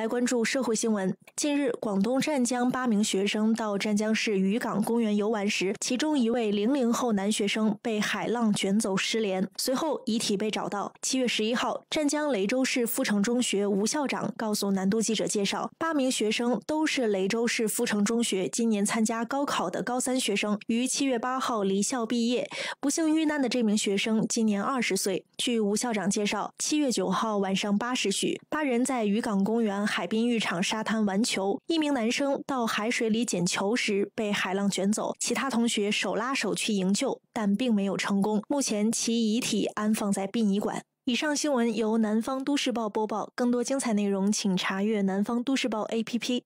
来关注社会新闻。近日，广东湛江八名学生到湛江市渔港公园游玩时，其中一位零零后男学生被海浪卷走失联，随后遗体被找到。七月十一号，湛江雷州市阜城中学吴校长告诉南都记者，介绍八名学生都是雷州市阜城中学今年参加高考的高三学生，于七月八号离校毕业。不幸遇难的这名学生今年二十岁。据吴校长介绍，七月九号晚上八时许，八人在渔港公园。海滨浴场沙滩玩球，一名男生到海水里捡球时被海浪卷走，其他同学手拉手去营救，但并没有成功。目前其遗体安放在殡仪馆。以上新闻由南方都市报播报，更多精彩内容请查阅南方都市报 A P P。